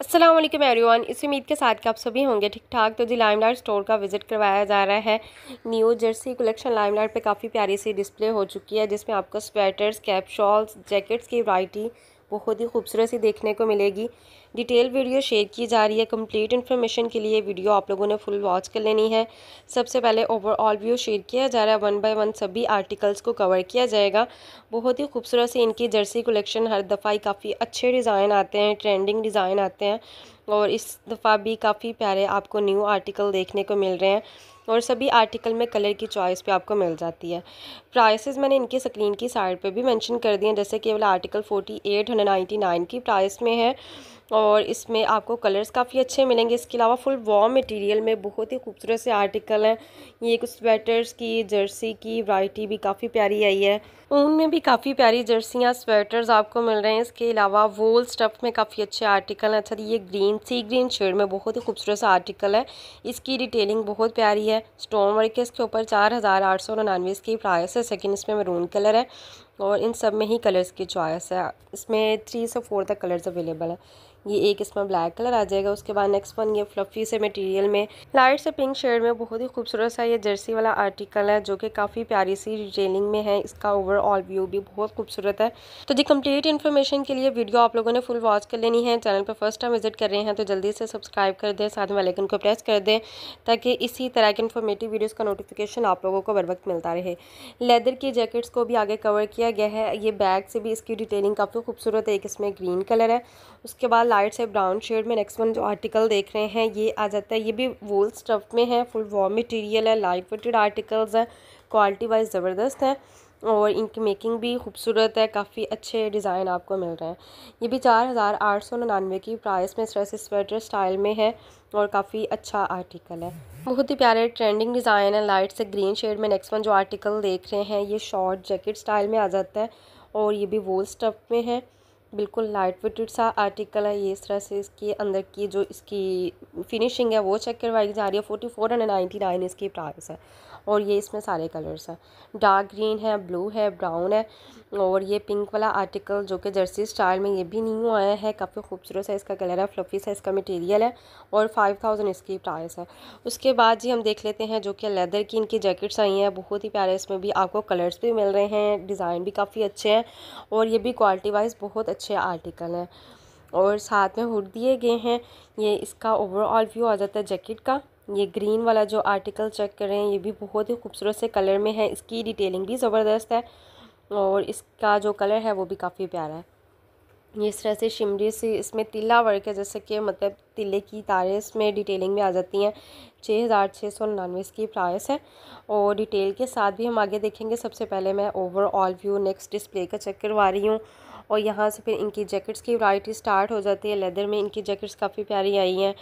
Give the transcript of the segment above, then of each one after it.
Aslam everyone इस उम्मीद के साथ कि आप सभी होंगे ठीक ठाक तो जी लाइट स्टोर का विज़िट करवाया जा रहा है न्यू जर्सी कलेक्शन लाइट पे काफ़ी प्यारी सी डिस्प्ले हो चुकी है जिसमें आपको स्वेटर्स कैप शॉल्स जैकेट्स की वाइटी बहुत ही खूबसूरत सी देखने को मिलेगी डिटेल वीडियो शेयर की जा रही है कंप्लीट इन्फॉर्मेशन के लिए वीडियो आप लोगों ने फुल वॉच कर लेनी है सबसे पहले ओवरऑल व्यू शेयर किया जा रहा है वन बाय वन सभी आर्टिकल्स को कवर किया जाएगा बहुत ही खूबसूरत से इनकी जर्सी कलेक्शन हर दफ़ा ही काफ़ी अच्छे डिज़ाइन आते हैं ट्रेंडिंग डिज़ाइन आते हैं और इस दफ़ा भी काफ़ी प्यारे आपको न्यू आर्टिकल देखने को मिल रहे हैं और सभी आर्टिकल में कलर की चॉइस पे आपको मिल जाती है प्राइसेस मैंने इनकी स्क्रीन की साइड पे भी मेंशन कर दिए हैं जैसे कि वाला article forty eight hundred ninety nine की प्राइस में है और इसमें आपको कलर्स काफ़ी अच्छे मिलेंगे इसके अलावा फुल वॉम मटेरियल में बहुत ही खूबसूरत से आर्टिकल हैं ये कुछ स्वेटर्स की जर्सी की वाइटी भी काफ़ी प्यारी आई है ऊन में भी काफ़ी प्यारी जर्सियाँ स्वेटर्स आपको मिल रहे हैं इसके अलावा वोल स्टफ़ में काफ़ी अच्छे आर्टिकल हैं अच्छा ये ग्रीन सी ग्रीन शेड में बहुत ही खूबसूरत सा आर्टिकल है इसकी डिटेलिंग बहुत प्यारी है स्टोन वर्क के इसके ऊपर चार हज़ार आठ सौ नानवे इसकी प्राइस है सेकेंड इसमें मरून कलर है और इन सब में ही कलर्स की चॉइस है इसमें थ्री से फोर तक कलर्स अवेलेबल है ये एक इसमें ब्लैक कलर आ जाएगा उसके बाद नेक्स्ट वन ये फ्लफ़ी से मटेरियल में लाइट से पिंक शेड में बहुत ही खूबसूरत सा ये जर्सी वाला आर्टिकल है जो कि काफ़ी प्यारी सी डिटेलिंग में है इसका ओवरऑल व्यू भी बहुत खूबसूरत है तो जी कंप्लीट इन्फॉर्मेशन के लिए वीडियो आप लोगों ने फुल वॉच कर लेनी है चैनल पर फर्स्ट टाइम विजिट कर रहे हैं तो जल्दी से सब्सक्राइब कर दें साथ में आइकन को प्रेस कर दें ताकि इसी तरह के इन्फॉर्मेटिव वीडियोज़ का नोटिफिकेशन आप लोगों को बर वक्त मिलता रहे लेदर की जैकेट्स को भी आगे कवर किया किया गया है ये बैग से भी इसकी डिटेलिंग काफ़ी खूबसूरत है एक इसमें ग्रीन कलर है उसके बाद लाइट है ब्राउन शेड में नेक्स्ट वन जो आर्टिकल देख रहे हैं ये आ जाता है ये भी वोल स्टफ में है फुल वॉम मटीरियल है लाइट वेटेड आर्टिकल्स हैं क्वालिटी वाइज ज़बरदस्त है और इनकी मेकिंग भी खूबसूरत है काफ़ी अच्छे डिज़ाइन आपको मिल रहे हैं ये भी चार हज़ार आठ सौ निन्यानवे की प्राइस में स्ट्रेस स्वेटर स्टाइल में है और काफ़ी अच्छा आर्टिकल है बहुत ही प्यारे ट्रेंडिंग डिज़ाइन है लाइट से ग्रीन शेड में नेक्स्ट वन जो आर्टिकल देख रहे हैं ये शॉर्ट जैकेट स्टाइल में आ जाता है और ये भी वोल स्टफ में है बिल्कुल लाइट वेटेड सा आर्टिकल है ये इस तरह से इसके अंदर की जो इसकी फिनिशिंग है वो चेक करवाई जा रही है forty four hundred ninety nine इसकी प्राइस है और ये इसमें सारे कलर्स हैं डार्क ग्रीन है ब्लू है ब्राउन है और ये पिंक वाला आर्टिकल जो कि जर्सी स्टाइल में ये भी न्यू आया है काफ़ी खूबसूरत है इसका कलर है फ्लफी साइज़ इसका मटेरियल है और फाइव थाउजेंड इसकी प्राइस है उसके बाद जी हम देख लेते हैं जो कि लेदर की इनकी जैकेट्स आई हैं बहुत ही प्यारे इसमें भी आपको कलर्स भी मिल रहे हैं डिज़ाइन भी काफ़ी अच्छे हैं और ये भी क्वालिटी वाइज बहुत अच्छे आर्टिकल हैं और साथ में हुड दिए गए हैं ये इसका ओवरऑल व्यू आ जाता है जैकेट का ये ग्रीन वाला जो आर्टिकल चेक करें ये भी बहुत ही खूबसूरत से कलर में है इसकी डिटेलिंग भी ज़बरदस्त है और इसका जो कलर है वो भी काफ़ी प्यारा है ये इस तरह से शिमरी से इसमें तिल्ला वर्क है जैसे कि मतलब तिले की तारें इसमें डिटेलिंग में आ जाती हैं छः हज़ार छः सौ निन्यानवे इसकी प्राइस है और डिटेल के साथ भी हम आगे देखेंगे सबसे पहले मैं ओवरऑल व्यू नेक्स्ट डिस्प्ले का चेक करवा रही हूँ और यहाँ से फिर इनकी जैकेट्स की वैरायटी स्टार्ट हो जाती है लेदर में इनकी जैकेट्स काफ़ी प्यारी आई हैं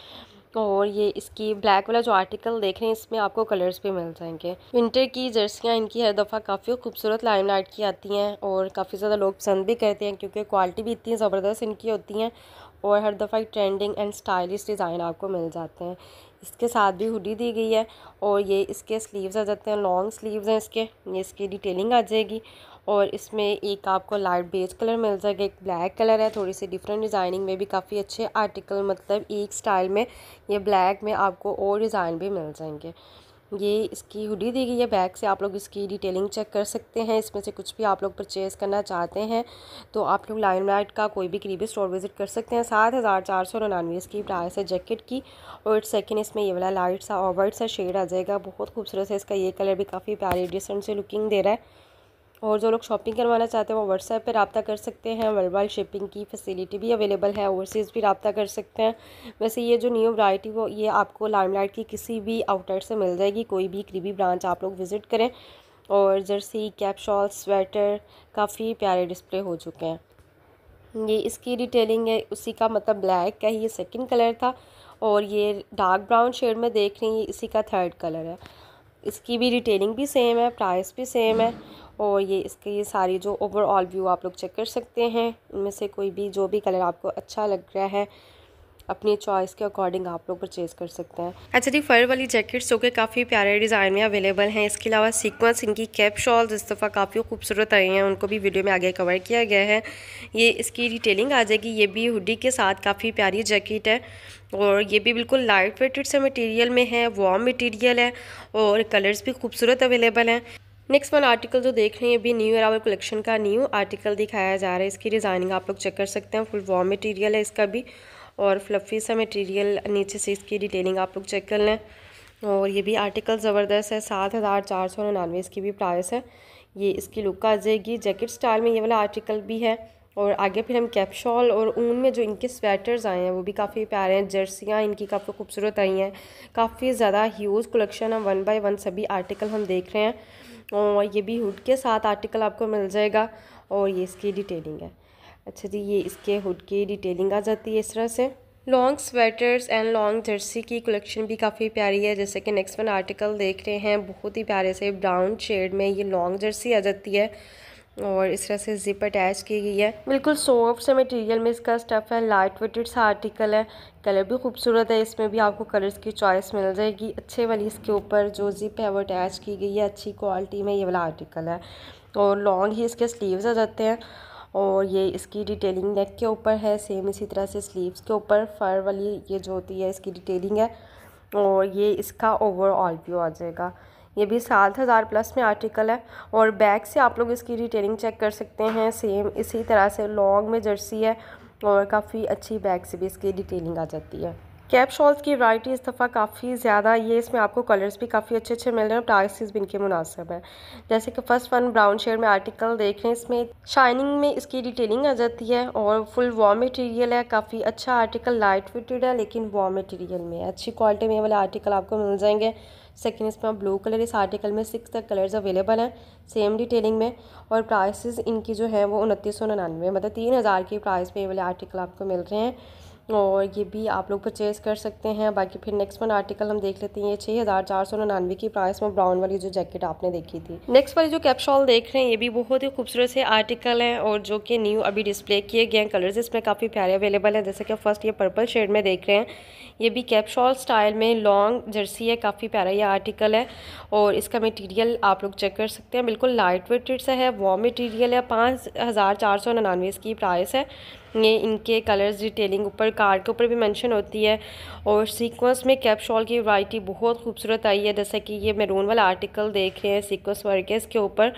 और ये इसकी ब्लैक वाला जो आर्टिकल देख रहे हैं इसमें आपको कलर्स भी मिल जाएंगे विंटर की जर्सियाँ इनकी हर दफ़ा काफ़ी खूबसूरत लाइन लाइट की आती हैं और काफ़ी ज़्यादा लोग पसंद भी करते हैं क्योंकि क्वालिटी भी इतनी ज़बरदस्त इनकी होती हैं और हर दफ़ा एक ट्रेंडिंग एंड स्टाइलिश डिज़ाइन आपको मिल जाते हैं इसके साथ भी हुडी दी गई है और ये इसके स्लीव्स आ जाते हैं लॉन्ग स्लीव्स हैं इसके ये इसकी डिटेलिंग आ जाएगी और इसमें एक आपको लाइट बेज कलर मिल जाएगा एक ब्लैक कलर है थोड़ी सी डिफरेंट डिज़ाइनिंग में भी काफ़ी अच्छे आर्टिकल मतलब एक स्टाइल में ये ब्लैक में आपको और डिज़ाइन भी मिल जाएंगे ये इसकी हुडी दी गई है बैग से आप लोग इसकी डिटेलिंग चेक कर सकते हैं इसमें से कुछ भी आप लोग परचेज़ करना चाहते हैं तो आप लोग लाइन लाइट का कोई भी करीबी स्टोर विज़िट कर सकते हैं सात हज़ार चार सौ निन्यानवे इसकी प्राइस है जैकेट की और सेकंड इसमें ये वाला लाइट सा और वाइट सा शेड आ जाएगा बहुत खूबसूरत है इसका ये कलर भी काफ़ी प्यारी डिसेंट से लुकिंग दे रहा है और जो लोग शॉपिंग करवाना चाहते हैं वो व्हाट्सएप पर रबता कर सकते हैं वर्ल्ड शिपिंग की फैसिलिटी भी अवेलेबल है ओवरसीज़ भी रबता कर सकते हैं वैसे ये जो न्यू वराइटी वो ये आपको लाइमलाइट की किसी भी आउटलेट से मिल जाएगी कोई भी करीबी ब्रांच आप लोग विज़िट करें और जर्सी कैप शॉल स्वेटर काफ़ी प्यारे डिस्प्ले हो चुके हैं ये इसकी डिटेलिंग है उसी का मतलब ब्लैक का ये सेकेंड कलर था और ये डार्क ब्राउन शेड में देख रही इसी का थर्ड कलर है इसकी भी डिटेलिंग भी सेम है प्राइस भी सेम है और ये इसके ये सारी जो ओवरऑल व्यू आप लोग चेक कर सकते हैं इनमें से कोई भी जो भी कलर आपको अच्छा लग रहा है अपनी चॉइस के अकॉर्डिंग आप लोग परचेज़ कर सकते हैं अच्छा जी फर वाली जैकेट्स जो के काफ़ी प्यारे डिज़ाइन में अवेलेबल हैं इसके अलावा सीक्वेंस इनकी कैप शॉल्स इस दफ़ा काफ़ी खूबसूरत आई हैं उनको भी वीडियो में आगे कवर किया गया है ये इसकी डिटेलिंग आ जाएगी ये भी हुडी के साथ काफ़ी प्यारी जैकेट है और ये भी बिल्कुल लाइट वेटेड से मटीरियल में है वार्म मटीरियल है और कलर्स भी खूबसूरत अवेलेबल हैं नेक्स्ट वन आर्टिकल जो देख रहे हैं अभी न्यू अरावल कलेक्शन का न्यू आर्टिकल दिखाया जा रहा है इसकी डिज़ाइनिंग आप लोग चेक कर सकते हैं फुल वॉम मटेरियल है इसका भी और फ्लफ़ी सा मटेरियल नीचे से इसकी डिटेलिंग आप लोग चेक कर लें और ये भी आर्टिकल ज़बरदस्त है सात हज़ार चार सौ निन्यानवे इसकी भी प्राइस है ये इसकी लुक आ जाएगी जैकेट स्टाइल में ये वाला आर्टिकल भी है और आगे फिर हम कैप्शॉल और ऊन में जो इनके स्वेटर्स आए हैं वो भी काफ़ी प्यारे हैं जर्सियाँ इनकी काफ़ी खूबसूरत आई हैं काफ़ी ज़्यादा ह्यूज कलेक्शन है वन बाय वन सभी आर्टिकल हम देख रहे हैं और ये भी हुड के साथ आर्टिकल आपको मिल जाएगा और ये इसकी डिटेलिंग है अच्छा जी ये इसके हुड की डिटेलिंग आ जाती है इस तरह से long sweaters and long jersey की कलेक्शन भी काफ़ी प्यारी है जैसे कि नेक्स्ट वन आर्टिकल देख रहे हैं बहुत ही प्यारे से ब्राउन शेड में ये लॉन्ग जर्सी आ जाती है और इस तरह से जिप अटैच की गई है बिल्कुल सॉफ्ट से मटेरियल में इसका स्टफ़ है लाइट वेटेड सा आर्टिकल है कलर भी खूबसूरत है इसमें भी आपको कलर्स की चॉइस मिल जाएगी अच्छे वाली इसके ऊपर जो जिप है वो अटैच की गई है अच्छी क्वालिटी में ये वाला आर्टिकल है और लॉन्ग ही इसके स्लीव्स आ जाते हैं और ये इसकी डिटेलिंग नेक के ऊपर है सेम इसी तरह से स्लीव्स के ऊपर फर वाली ये जो होती है इसकी डिटेलिंग है और ये इसका ओवरऑल व्यू आ जाएगा ये भी सात हज़ार प्लस में आर्टिकल है और बैक से आप लोग इसकी रिटेलिंग चेक कर सकते हैं सेम इसी तरह से लॉन्ग में जर्सी है और काफ़ी अच्छी बैग से भी इसकी डिटेलिंग आ जाती है कैप शॉल्स की वैरायटी इस दफ़ा काफ़ी ज़्यादा ये इसमें आपको कलर्स भी काफ़ी अच्छे अच्छे मिल रहे हैं प्राइसिस भी इनके मुनासिब हैं जैसे कि फ़र्स्ट वन ब्राउन शेड में आर्टिकल देख रहे हैं इसमें शाइनिंग में इसकी डिटेलिंग आ जाती है और फुल वॉम मटेरियल है काफ़ी अच्छा आर्टिकल लाइट फिटेड है लेकिन वॉम मटेरियल में अच्छी क्वालिटी में वाले आर्टिकल आपको मिल जाएंगे सेकेंड इसमें आप ब्लू कलर इस आर्टिकल में सिक्स तक कलर्स अवेलेबल हैं सेम डिटेलिंग में और प्राइसेस इनकी जो है वो उनतीस सौ निन्यानवे मतलब तीन हज़ार की प्राइस पे ये वाले आर्टिकल आपको मिल रहे हैं और ये भी आप लोग परचेज़ कर सकते हैं बाकी फिर नेक्स्ट वन आर्टिकल हम देख लेते हैं ये छः हज़ार चार सौ निन्यानवे की प्राइस में ब्राउन वाली जो जैकेट आपने देखी थी नेक्स्ट वाली जो कैप्शॉल देख रहे हैं ये भी बहुत ही खूबसूरत से आर्टिकल हैं और जो कि न्यू अभी डिस्प्ले किए गए हैं कलर्स इसमें काफ़ी प्यारे अवेलेबल हैं जैसे कि फर्स्ट ये पर्पल शेड में देख रहे हैं ये भी कैप्शॉल स्टाइल में लॉन्ग जर्सी है काफ़ी प्यारा ये आर्टिकल है और इसका मटीरियल आप लोग चेक कर सकते हैं बिल्कुल लाइट वेटेड सा है वॉम मटीरियल है पाँच हज़ार चार सौ निन्यानवे इसकी प्राइस है ये इनके कलर्स डिटेलिंग ऊपर कार्ड के ऊपर भी मेंशन होती है और सीक्वेंस में कैप शॉल की वाइटी बहुत खूबसूरत आई है जैसा कि ये मेरून वाला आर्टिकल देख रहे हैं सीक्वेंस वर्कर्स के ऊपर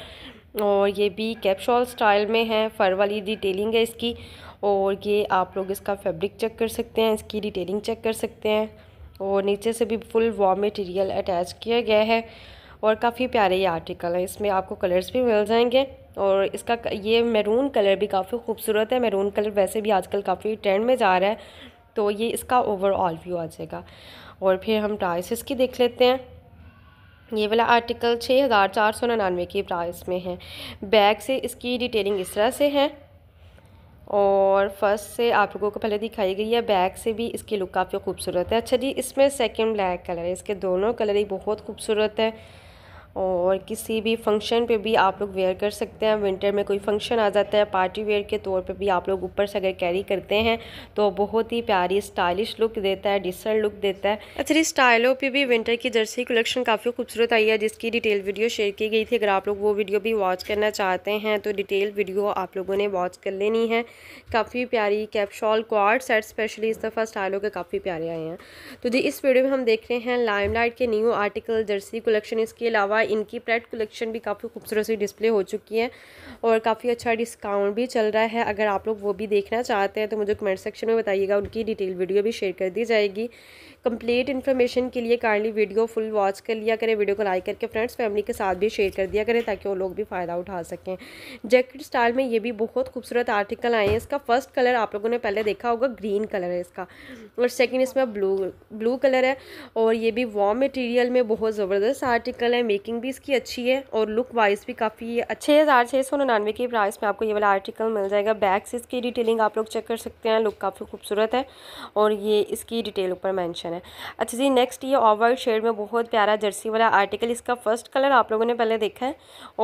और ये भी कैप शॉल स्टाइल में है फर वाली डिटेलिंग है इसकी और ये आप लोग इसका फैब्रिक चेक कर सकते हैं इसकी डिटेलिंग चेक कर सकते हैं और नीचे से भी फुल वॉम मटेरियल अटैच किया गया है और काफ़ी प्यारे ये आर्टिकल है इसमें आपको कलर्स भी मिल जाएंगे और इसका ये मैरून कलर भी काफ़ी खूबसूरत है मैरून कलर वैसे भी आजकल काफ़ी ट्रेंड में जा रहा है तो ये इसका ओवरऑल व्यू आ जाएगा और फिर हम प्राइसेस की देख लेते हैं ये वाला आर्टिकल छः हज़ार चार सौ निन्यानवे की प्राइस में है बैग से इसकी डिटेलिंग इस तरह से है और फर्स्ट से आप लोगों को पहले दिखाई गई है बैक से भी इसकी लुक काफ़ी खूबसूरत है अच्छा जी इसमें सेकेंड ब्लैक कलर है इसके दोनों कलर ही बहुत खूबसूरत है और किसी भी फंक्शन पे भी आप लोग वेयर कर सकते हैं विंटर में कोई फंक्शन आ जाता है पार्टी वेयर के तौर पे भी आप लोग ऊपर से अगर कैरी करते हैं तो बहुत ही प्यारी स्टाइलिश लुक देता है डिसर लुक देता है अच्छा इस स्टाइलों पे भी विंटर की जर्सी कलेक्शन काफ़ी खूबसूरत आई है जिसकी डिटेल वीडियो शेयर की गई थी अगर आप लोग वो वीडियो भी वॉच करना चाहते हैं तो डिटेल वीडियो आप लोगों ने वॉच कर लेनी है काफ़ी प्यारी कैप्शॉल क्वार सेट स्पेशली इस दफ़ा स्टाइलों के काफ़ी प्यारे आए हैं तो जी इस वीडियो में हम देख रहे हैं लाइम के न्यू आर्टिकल जर्सी कलेक्शन इसके अलावा इनकी प्रेड कलेक्शन भी काफ़ी खूबसूरत सी डिस्प्ले हो चुकी है और काफ़ी अच्छा डिस्काउंट भी चल रहा है अगर आप लोग वो भी देखना चाहते हैं तो मुझे कमेंट सेक्शन में बताइएगा उनकी डिटेल वीडियो भी शेयर कर दी जाएगी कंप्लीट इन्फॉर्मेशन के लिए काइंडली वीडियो फुल वॉच कर लिया करें वीडियो को लाइक करके फ्रेंड्स फैमिली के साथ भी शेयर कर दिया करें ताकि वो लोग भी फ़ायदा उठा सकें जैकेट स्टाइल में ये भी बहुत खूबसूरत आर्टिकल आए हैं इसका फर्स्ट कलर आप लोगों ने पहले देखा होगा ग्रीन कलर है इसका और सेकेंड इसमें ब्लू ब्लू कलर है और ये भी वॉम मटीरियल में बहुत ज़बरदस्त आर्टिकल है मेकिंग भी इसकी अच्छी है और लुक वाइज भी काफ़ी अच्छे हज़ार छः सौ निन्यानवे की प्राइस में आपको ये वाला आर्टिकल मिल जाएगा बैक से इसकी डिटेलिंग आप लोग चेक कर सकते हैं लुक काफ़ी खूबसूरत है और ये इसकी डिटेल ऊपर मैंशन है है अच्छा जी नेक्स्ट ये ऑफ वाइट शेड में बहुत प्यारा जर्सी वाला आर्टिकल इसका फर्स्ट कलर आप लोगों ने पहले देखा है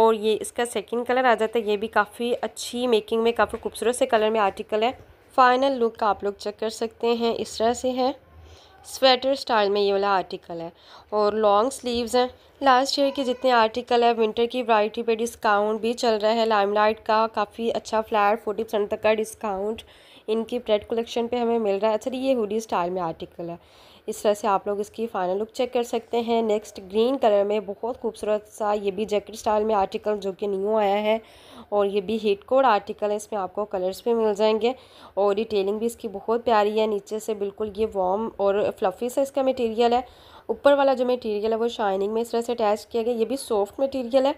और ये इसका सेकेंड कलर आ जाता है ये भी काफ़ी अच्छी मेकिंग में काफ़ी खूबसूरत से कलर में आर्टिकल है फाइनल लुक का आप लोग चेक कर सकते हैं इस तरह से है स्वेटर स्टाइल में ये वाला आर्टिकल है और लॉन्ग स्लीव्स हैं लास्ट ईयर के जितने आर्टिकल है विंटर की वराइटी पे डिस्काउंट भी चल रहा है लाइमलाइट का काफ़ी अच्छा फ्लैट फोर्टी परसेंट तक का डिस्काउंट इनकी ब्रेड कलेक्शन पे हमें मिल रहा है अच्छा ये हुडी स्टाइल में आर्टिकल है इस तरह से आप लोग इसकी फाइनल लुक चेक कर सकते हैं नेक्स्ट ग्रीन कलर में बहुत खूबसूरत सा ये भी जैकेट स्टाइल में आर्टिकल जो कि न्यू आया है और ये भी हीट कोड आर्टिकल है इसमें आपको कलर्स भी मिल जाएंगे और डिटेलिंग भी इसकी बहुत प्यारी है नीचे से बिल्कुल ये वॉम और फ्लफ़ी सा इसका मटीरियल है ऊपर वाला जो मटीरियल है वो शाइनिंग में इस तरह से अटैच किया गया ये भी सॉफ्ट मटीरियल है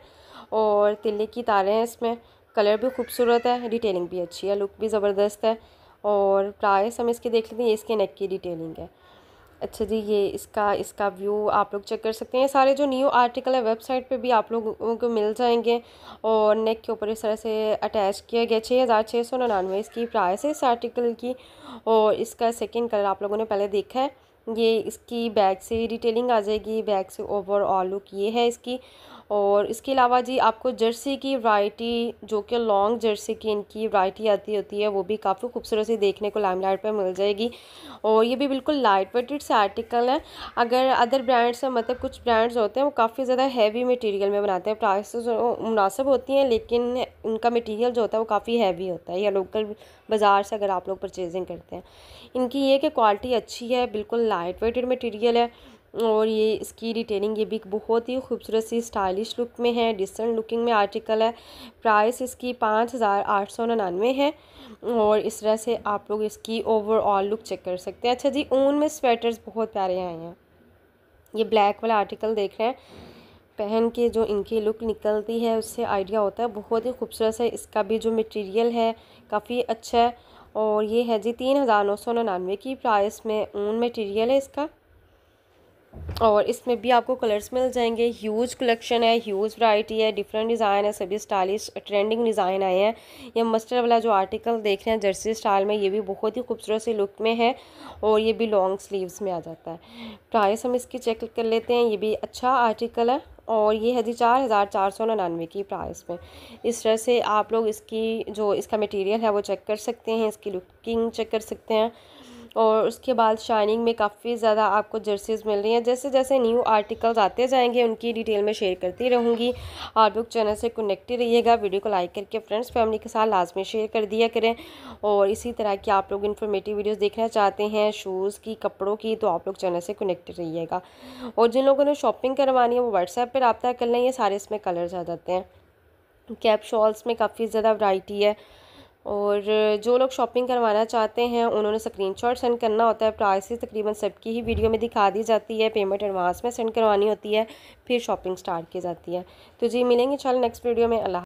और तिल्ले की तारें हैं इसमें कलर भी खूबसूरत है डिटेलिंग भी अच्छी है लुक भी ज़बरदस्त है और प्राइस हम इसके देख लेते हैं ये इसके नेक की डिटेलिंग है अच्छा जी ये इसका इसका व्यू आप लोग चेक कर सकते हैं सारे जो न्यू आर्टिकल है वेबसाइट पे भी आप लोगों को मिल जाएंगे और नेक के ऊपर इस तरह से अटैच किया गया छः हज़ार छः सौ निन्यानवे इसकी प्राइस है इस आर्टिकल की और इसका सेकेंड कलर आप लोगों ने पहले देखा है ये इसकी बैग से डिटेलिंग आ जाएगी बैग से ओवरऑल लुक ये है इसकी और इसके अलावा जी आपको जर्सी की वाइटी जो कि लॉन्ग जर्सी की इनकी वाइटी आती होती है वो भी काफ़ी खूबसूरत सी देखने को लाइट पर मिल जाएगी और ये भी बिल्कुल लाइट वेटेड से आर्टिकल है अगर अदर ब्रांड्स मतलब कुछ ब्रांड्स होते हैं वो काफ़ी ज़्यादा हैवी मटेरियल में बनाते हैं प्राइस मुनासब होती हैं लेकिन उनका मटीरियल जो होता है वो काफ़ी हैवी होता है या लोकल बाज़ार से अगर आप लोग परचेजिंग करते हैं इनकी ये कि क्वालिटी अच्छी है बिल्कुल लाइट वेटेड मटीरियल है और ये इसकी रिटेनिंग ये भी बहुत ही खूबसूरत सी स्टाइलिश लुक में है डिसेंट लुकिंग में आर्टिकल है प्राइस इसकी पाँच हज़ार आठ सौ निन्यानवे है और इस तरह से आप लोग इसकी ओवरऑल लुक चेक कर सकते हैं अच्छा जी ऊन में स्वेटर्स बहुत प्यारे आए हैं ये ब्लैक वाला आर्टिकल देख रहे हैं पहन के जो इनकी लुक निकलती है उससे आइडिया होता है बहुत ही खूबसूरत है इसका भी जो मटेरियल है काफ़ी अच्छा है और ये है जी तीन हज़ार नौ सौ निन्यानवे की प्राइस में ऊन मटेरियल है इसका और इसमें भी आपको कलर्स मिल जाएंगे ह्यूज कलेक्शन है ह्यूज वैरायटी है डिफरेंट डिज़ाइन है सभी स्टाइलिश ट्रेंडिंग डिज़ाइन आए हैं ये मस्टर वाला जो आर्टिकल देख रहे हैं जर्सी स्टाइल में ये भी बहुत ही खूबसूरत से लुक में है और ये भी लॉन्ग स्लीव्स में आ जाता है प्राइस हम इसकी चेक कर लेते हैं ये भी अच्छा आर्टिकल है और ये है जी चार हज़ार चार सौ निन्यानवे की प्राइस में इस तरह से आप लोग इसकी जो इसका मटेरियल है वो चेक कर सकते हैं इसकी लुकिंग चेक कर सकते हैं और उसके बाद शाइनिंग में काफ़ी ज़्यादा आपको जर्सीज़ मिल रही हैं जैसे जैसे न्यू आर्टिकल्स आते जाएंगे उनकी डिटेल में शेयर करती रहूँगी आप लोग चैनल से कनेक्टेड रहिएगा वीडियो को लाइक करके फ्रेंड्स फैमिली के साथ लाजमी शेयर कर दिया करें और इसी तरह की आप लोग इन्फॉर्मेटिव वीडियोज़ देखना चाहते हैं शूज़ की कपड़ों की तो आप लोग चैनल से कनेक्टेड रहिएगा और जिन लोगों ने शॉपिंग करवानी है वो व्हाट्सएप पर रबता कर लें ये सारे इसमें कलर्स आ जाते हैं कैप शॉल्स में काफ़ी ज़्यादा वैरायटी है और जो लोग शॉपिंग करवाना चाहते हैं उन्होंने स्क्रीनशॉट सेंड करना होता है प्राइसेस तकरीबन सबकी ही वीडियो में दिखा दी जाती है पेमेंट एडवांस में सेंड करवानी होती है फिर शॉपिंग स्टार्ट की जाती है तो जी मिलेंगे चल नेक्स्ट वीडियो में अल्लाह